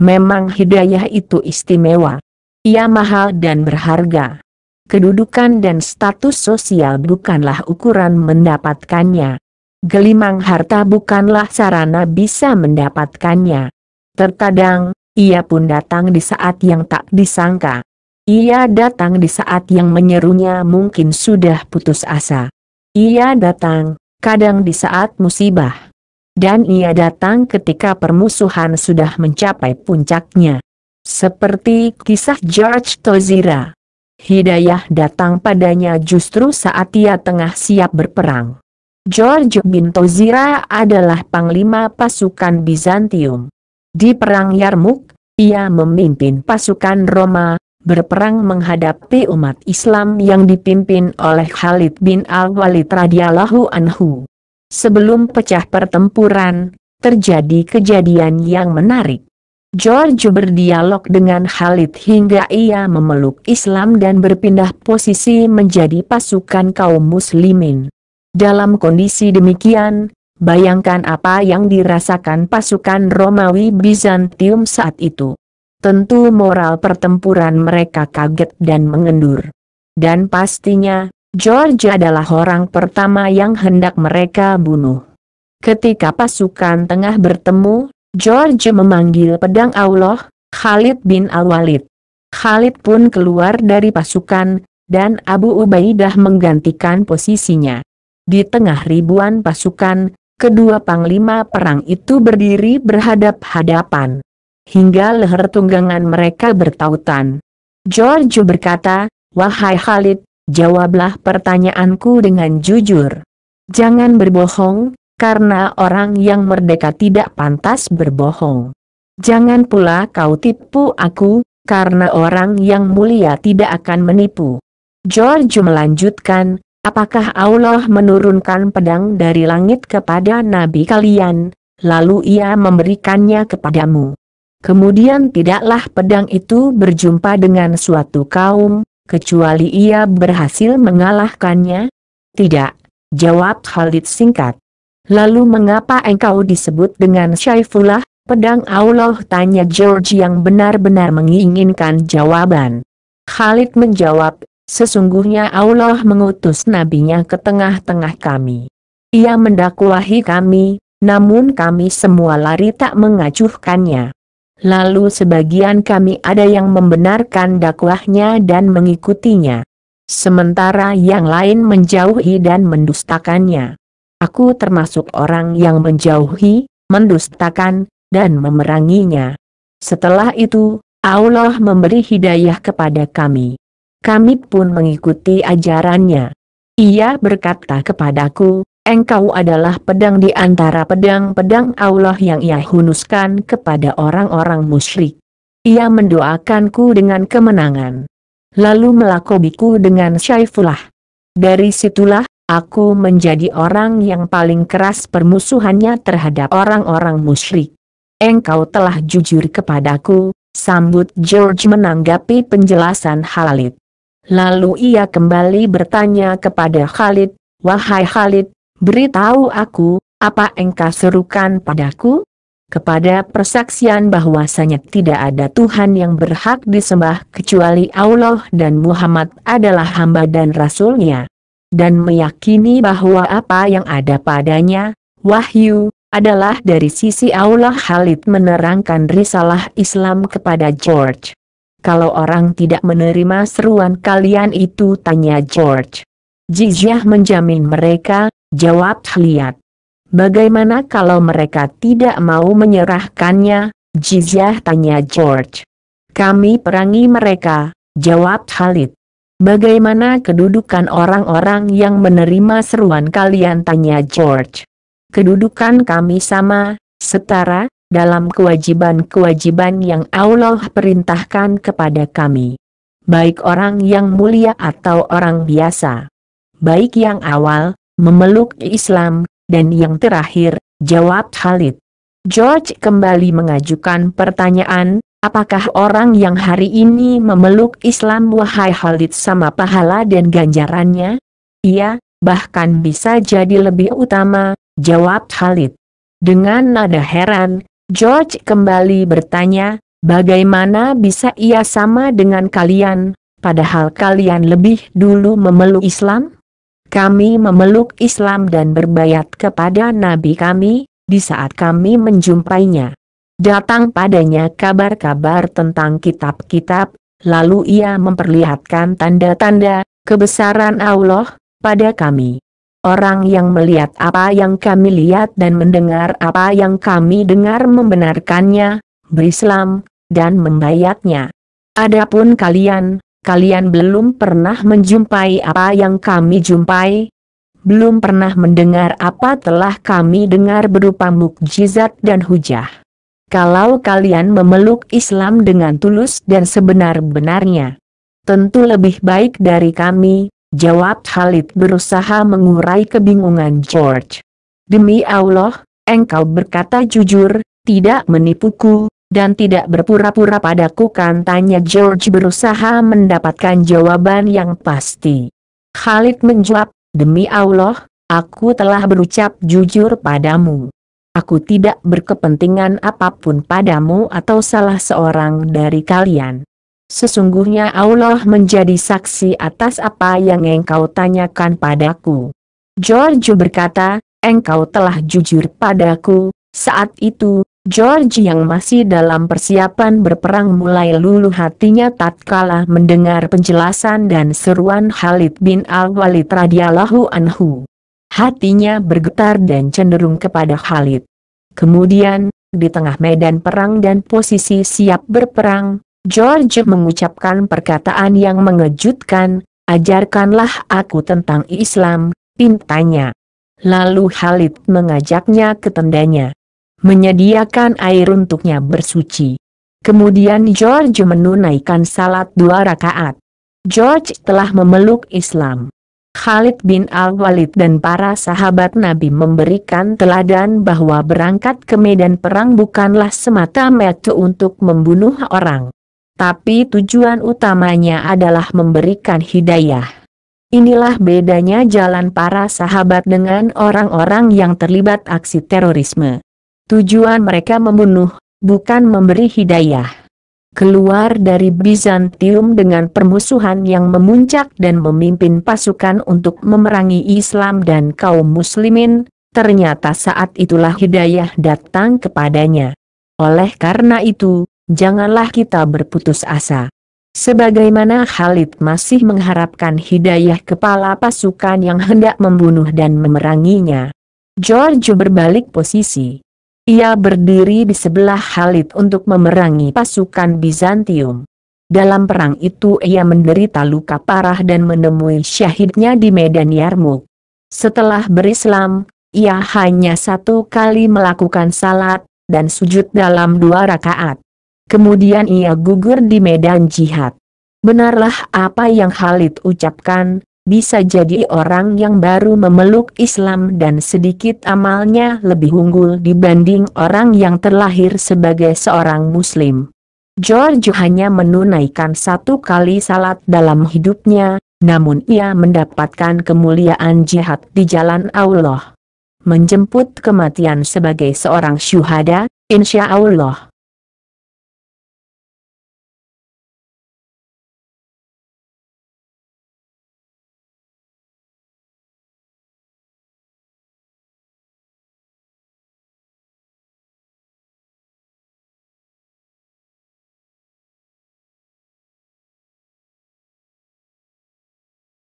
Memang hidayah itu istimewa. Ia mahal dan berharga. Kedudukan dan status sosial bukanlah ukuran mendapatkannya. Gelimang harta bukanlah sarana bisa mendapatkannya. Terkadang, ia pun datang di saat yang tak disangka. Ia datang di saat yang menyerunya mungkin sudah putus asa. Ia datang, kadang di saat musibah dan ia datang ketika permusuhan sudah mencapai puncaknya. Seperti kisah George Tozira. Hidayah datang padanya justru saat ia tengah siap berperang. George bin Tozira adalah panglima pasukan Bizantium. Di Perang Yarmuk, ia memimpin pasukan Roma, berperang menghadapi umat Islam yang dipimpin oleh Khalid bin Al-Walid radhiyallahu anhu. Sebelum pecah pertempuran, terjadi kejadian yang menarik. George berdialog dengan Khalid hingga ia memeluk Islam dan berpindah posisi menjadi pasukan kaum muslimin. Dalam kondisi demikian, bayangkan apa yang dirasakan pasukan Romawi Bizantium saat itu. Tentu moral pertempuran mereka kaget dan mengendur. Dan pastinya, George adalah orang pertama yang hendak mereka bunuh. Ketika pasukan tengah bertemu, George memanggil pedang Allah, Khalid bin Al-Walid. Khalid pun keluar dari pasukan, dan Abu Ubaidah menggantikan posisinya. Di tengah ribuan pasukan, kedua panglima perang itu berdiri berhadap-hadapan. Hingga leher tunggangan mereka bertautan. George berkata, Wahai Khalid, Jawablah pertanyaanku dengan jujur. Jangan berbohong, karena orang yang merdeka tidak pantas berbohong. Jangan pula kau tipu aku, karena orang yang mulia tidak akan menipu. George melanjutkan, apakah Allah menurunkan pedang dari langit kepada nabi kalian, lalu ia memberikannya kepadamu. Kemudian tidaklah pedang itu berjumpa dengan suatu kaum, kecuali ia berhasil mengalahkannya? Tidak, jawab Khalid singkat. Lalu mengapa engkau disebut dengan Syaifullah, pedang Allah tanya George yang benar-benar menginginkan jawaban. Khalid menjawab, sesungguhnya Allah mengutus nabinya ke tengah-tengah kami. Ia mendakwahi kami, namun kami semua lari tak mengacuhkannya. Lalu sebagian kami ada yang membenarkan dakwahnya dan mengikutinya. Sementara yang lain menjauhi dan mendustakannya. Aku termasuk orang yang menjauhi, mendustakan, dan memeranginya. Setelah itu, Allah memberi hidayah kepada kami. Kami pun mengikuti ajarannya. Ia berkata kepadaku, Engkau adalah pedang di antara pedang-pedang Allah yang ia hunuskan kepada orang-orang musyrik. Ia mendoakanku dengan kemenangan. Lalu melakobiku dengan syaifullah. Dari situlah, aku menjadi orang yang paling keras permusuhannya terhadap orang-orang musyrik. Engkau telah jujur kepadaku, sambut George menanggapi penjelasan Khalid. Lalu ia kembali bertanya kepada Khalid, Wahai Khalid, beritahu aku, apa engkau serukan padaku? Kepada persaksian bahwasanya tidak ada Tuhan yang berhak disembah kecuali Allah dan Muhammad adalah hamba dan rasulnya. Dan meyakini bahwa apa yang ada padanya, wahyu, adalah dari sisi Allah Khalid menerangkan risalah Islam kepada George. Kalau orang tidak menerima seruan kalian itu tanya George. Jizyah menjamin mereka, Jawab Hliat. Bagaimana kalau mereka tidak mau menyerahkannya? Jizyah tanya George. Kami perangi mereka, jawab Khalid. Bagaimana kedudukan orang-orang yang menerima seruan kalian tanya George. Kedudukan kami sama, setara, dalam kewajiban-kewajiban yang Allah perintahkan kepada kami. Baik orang yang mulia atau orang biasa. Baik yang awal, memeluk Islam, dan yang terakhir, jawab Khalid. George kembali mengajukan pertanyaan, apakah orang yang hari ini memeluk Islam wahai Khalid sama pahala dan ganjarannya? Iya, bahkan bisa jadi lebih utama, jawab Khalid. Dengan nada heran, George kembali bertanya, bagaimana bisa ia sama dengan kalian, padahal kalian lebih dulu memeluk Islam? kami memeluk Islam dan berbayat kepada Nabi kami, di saat kami menjumpainya. Datang padanya kabar-kabar tentang kitab-kitab, lalu ia memperlihatkan tanda-tanda, kebesaran Allah, pada kami. Orang yang melihat apa yang kami lihat dan mendengar apa yang kami dengar membenarkannya, berislam, dan membayatnya. Adapun kalian, kalian belum pernah menjumpai apa yang kami jumpai? Belum pernah mendengar apa telah kami dengar berupa mukjizat dan hujah. Kalau kalian memeluk Islam dengan tulus dan sebenar-benarnya, tentu lebih baik dari kami, jawab Khalid berusaha mengurai kebingungan George. Demi Allah, engkau berkata jujur, tidak menipuku, dan tidak berpura-pura padaku kan tanya George berusaha mendapatkan jawaban yang pasti. Khalid menjawab, demi Allah, aku telah berucap jujur padamu. Aku tidak berkepentingan apapun padamu atau salah seorang dari kalian. Sesungguhnya Allah menjadi saksi atas apa yang engkau tanyakan padaku. George berkata, engkau telah jujur padaku, saat itu, George yang masih dalam persiapan berperang mulai luluh hatinya tatkala mendengar penjelasan dan seruan Khalid bin Al-Walid radhiyallahu anhu. Hatinya bergetar dan cenderung kepada Khalid. Kemudian, di tengah medan perang dan posisi siap berperang, George mengucapkan perkataan yang mengejutkan, ajarkanlah aku tentang Islam, pintanya. Lalu Khalid mengajaknya ke tendanya menyediakan air untuknya bersuci. Kemudian George menunaikan salat dua rakaat. George telah memeluk Islam. Khalid bin Al-Walid dan para sahabat Nabi memberikan teladan bahwa berangkat ke medan perang bukanlah semata-mata untuk membunuh orang. Tapi tujuan utamanya adalah memberikan hidayah. Inilah bedanya jalan para sahabat dengan orang-orang yang terlibat aksi terorisme. Tujuan mereka membunuh, bukan memberi hidayah. Keluar dari Bizantium dengan permusuhan yang memuncak dan memimpin pasukan untuk memerangi Islam dan kaum muslimin, ternyata saat itulah hidayah datang kepadanya. Oleh karena itu, janganlah kita berputus asa. Sebagaimana Khalid masih mengharapkan hidayah kepala pasukan yang hendak membunuh dan memeranginya. George berbalik posisi. Ia berdiri di sebelah Khalid untuk memerangi pasukan Bizantium. Dalam perang itu ia menderita luka parah dan menemui syahidnya di Medan Yarmuk. Setelah berislam, ia hanya satu kali melakukan salat, dan sujud dalam dua rakaat. Kemudian ia gugur di medan jihad. Benarlah apa yang Khalid ucapkan, bisa jadi orang yang baru memeluk Islam dan sedikit amalnya lebih unggul dibanding orang yang terlahir sebagai seorang Muslim. George hanya menunaikan satu kali salat dalam hidupnya, namun ia mendapatkan kemuliaan jihad di jalan Allah. Menjemput kematian sebagai seorang syuhada, insya Allah.